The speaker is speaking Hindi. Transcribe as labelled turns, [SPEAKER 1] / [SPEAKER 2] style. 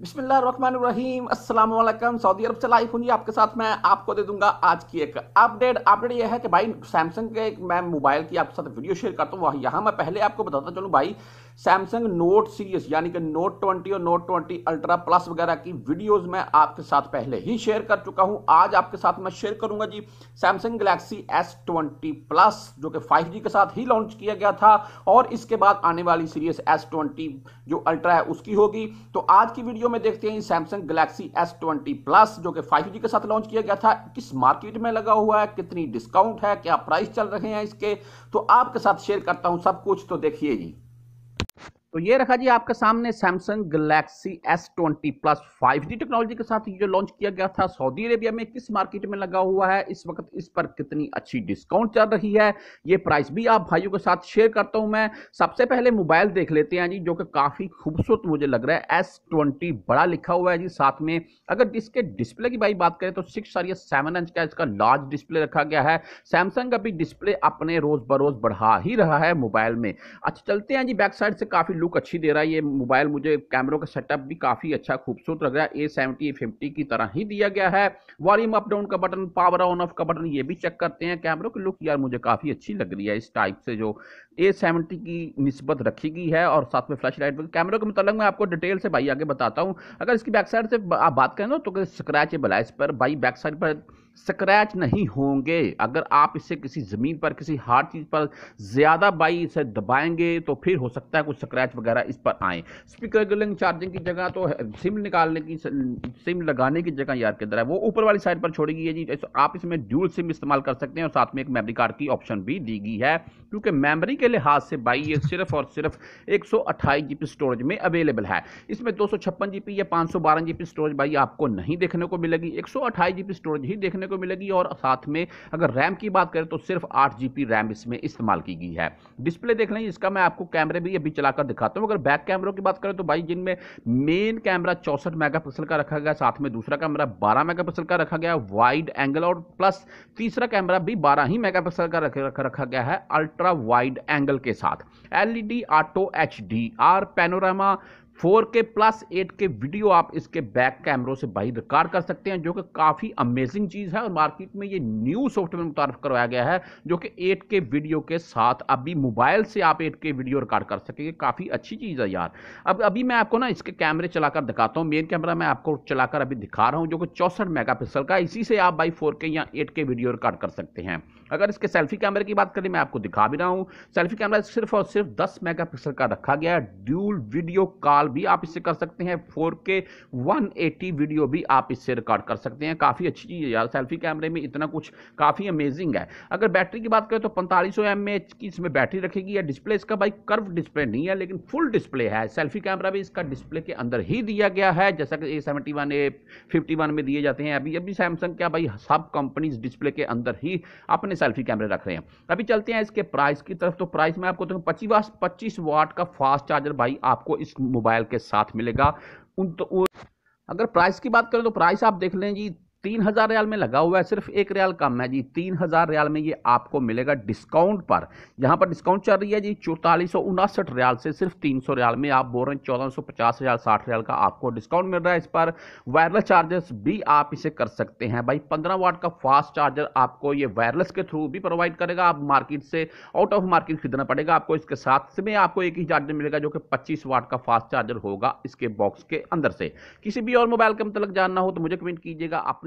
[SPEAKER 1] बिस्मिल्लाम सऊदी अरब से लाइव हूँ आपके साथ मैं आपको दे दूंगा आज की एक अपडेट अपडेट यह है कि भाई सैमसंग के मैं मोबाइल की आपके साथ वीडियो शेयर करता हूँ यहाँ मैं पहले आपको बताता चलूँ भाई सैमसंग नोट सीरीज यानी कि नोट ट्वेंटी और नोट ट्वेंटी अल्ट्रा प्लस वगैरह की वीडियोज मैं आपके साथ पहले ही शेयर कर चुका हूँ आज आपके साथ मैं शेयर करूंगा जी सैमसंग गलेक्सी ट्वेंटी प्लस जो कि जी के साथ ही लॉन्च किया गया था और इसके बाद आने वाली सीरीज ट्वेंटी जो अल्ट्रा है उसकी होगी तो आज की वीडियो वीडियो में देखते हैं Samsung Galaxy S twenty plus जो कि फाइव जी के साथ लॉन्च किया गया था किस मार्केट में लगा हुआ है कितनी डिस्काउंट है क्या प्राइस चल रहे हैं इसके तो आपके साथ शेयर करता हूं सब कुछ तो देखिए जी तो ये रखा जी आपके सामने Samsung Galaxy S twenty plus five G technology के साथ जो लॉन्च किया गया था सऊदी अरेबिया में किस मार्केट में लगा हुआ है इस वक्त इस पर कितनी अच्छी डिस्काउंट चल रही है ये प्राइस भी आप भाइयों के साथ शेयर करता हूं मैं सबसे पहले मोबाइल देख लेते हैं जी जो कि काफ़ी खूबसूरत मुझे लग रहा है एस ट्वेंटी बड़ा लिखा हुआ है जी साथ में अगर इसके डिस्प्ले की भाई बात करें तो सिक्स और सेवन इंच का इसका लार्ज डिस्प्ले रखा गया है सैमसंग का भी डिस्प्ले अपने रोज़ बरोज़ बढ़ा ही रहा है मोबाइल में अच्छा चलते हैं जी बैक साइड से काफ़ी लुक अच्छी दे रहा है ये मोबाइल मुझे कैमरों का सेटअप भी काफ़ी अच्छा खूबसूरत लग रहा है ए सेवेंटी ए फिफ्टी की तरह ही दिया गया है वॉल्यूम अप डाउन का बटन पावर ऑन ऑफ का बटन ये भी चेक करते हैं कैमरों की लुक यार मुझे काफ़ी अच्छी लग रही है इस टाइप से जो ए सेवेंटी की नस्बत रखी गई है और साथ में फ्लैश लाइट कैमरों के मतलब मैं आपको डिटेल से भाई आगे बताता हूँ अगर इसकी बैक साइड से आप बात करें ना तो स्क्रैच है इस पर भाई बैक साइड पर स्क्रैच नहीं होंगे अगर आप इससे किसी ज़मीन पर किसी हार्ड चीज़ पर ज़्यादा बाई इसे दबाएंगे तो फिर हो सकता है कुछ स्क्रैच वगैरह इस पर आए स्पीकर रेगुलिंग चार्जिंग की जगह तो सिम निकालने की सिम लगाने की जगह यार किधर है वो ऊपर वाली साइड पर छोड़ी गई है जी तो आप इसमें ड्यूल सिम इस्तेमाल कर सकते हैं और साथ में एक मेमरी कार्ड की ऑप्शन भी दी गई है क्योंकि मेमरी के लिहाज से बाई ये सिर्फ और सिर्फ एक सौ स्टोरेज में अवेलेबल है इसमें दो सौ छप्पन या पाँच सौ बारह स्टोरेज भाई आपको नहीं देखने को मिलेगी एक सौ स्टोरेज ही देखने को मिलेगी और साथ में अगर रैम की बात करें तो सिर्फ आठ जी रैम इसमें इस्तेमाल की गई है डिस्प्ले देख लें इसका मैं आपको कैमरे भी अभी चलाकर दिखाता हूँ अगर बैक कैमरों की बात करें तो भाई जिनमें मेन कैमरा चौंसठ मेगा का रखा गया साथ में दूसरा कैमरा बारह मेगा का रखा गया वाइड एंगल और प्लस तीसरा कैमरा भी बारह ही मेगापिक्सल का रखा गया है अल्ट्रा वाइड एंगल के साथ LED auto H D R panorama four K plus eight K video आप इसके बैक कैमरों से बाई रिकॉर्ड कर सकते हैं जो कि काफ़ी अमेजिंग चीज़ है और मार्केट में ये न्यू सॉफ्टवेयर मुतारफ करवाया गया है जो कि एट के वीडियो के साथ अभी मोबाइल से आप एट के वीडियो रिकॉर्ड कर सकेंगे काफ़ी अच्छी चीज़ है यार अब अभी मैं आपको ना इसके कैमरे चलाकर दिखाता हूँ मेन कैमरा मैं आपको चलाकर अभी दिखा रहा हूँ जो कि चौंसठ मेगा का इसी से आप बाई फोर या एट वीडियो रिकॉर्ड कर सकते हैं अगर इसके सेल्फी कैमरे की बात करें मैं आपको दिखा भी रहा हूँ सेल्फी कैमरा सिर्फ और सिर्फ दस मेगा का रखा गया है ड्यूल वीडियो कॉल कॉल भी आप इससे कर सकते हैं फोर के वन एटी वीडियो भी आप इससे रिकॉर्ड कर सकते हैं काफ़ी अच्छी चीज़ है यार सेल्फी कैमरे में इतना कुछ काफ़ी अमेजिंग है अगर बैटरी की बात करें तो पैंतालीस सौ की इसमें बैटरी रखेगी या डिस्प्ले इसका भाई कर्व डिस्प्ले नहीं है लेकिन फुल डिस्प्ले है सेल्फी कैमरा भी इसका डिस्प्ले के अंदर ही दिया गया है जैसा कि A seventy one A fifty one में दिए जाते हैं अभी अभी सैमसंग क्या भाई सब कंपनीज डिस्प्ले के अंदर ही अपने सेल्फी कैमरे रख रहे हैं अभी चलते हैं इसके प्राइस की तरफ तो प्राइस में आपको तो पच्चीस पच्चीस वाट का फास्ट चार्जर भाई आपको इस मोबाइल ट्रायल के साथ मिलेगा उन तो अगर प्राइस की बात करें तो प्राइस आप देख लें जी तीन हज़ार रियाल में लगा हुआ है सिर्फ एक रियाल कम है जी तीन हज़ार रियाल में ये आपको मिलेगा डिस्काउंट पर यहाँ पर डिस्काउंट चल रही है जी चौतालीस सौ उनासठ रियाल से सिर्फ तीन सौ रियाल में आप बोल रहे हैं चौदह सौ पचास रियाल साठ रियाल का आपको डिस्काउंट मिल रहा है इस पर वायरलेस चार्जेस भी आप इसे कर सकते हैं भाई पंद्रह वाट का फास्ट चार्जर आपको ये वायरलेस के थ्रू भी प्रोवाइड करेगा आप मार्केट से आउट ऑफ मार्केट खरीदना पड़ेगा आपको इसके साथ में आपको एक ही चार्जर मिलेगा जो कि पच्चीस वाट का फास्ट चार्जर होगा इसके बॉक्स के अंदर से किसी भी और मोबाइल के मतलब जानना हो तो मुझे कमेंट कीजिएगा अपनी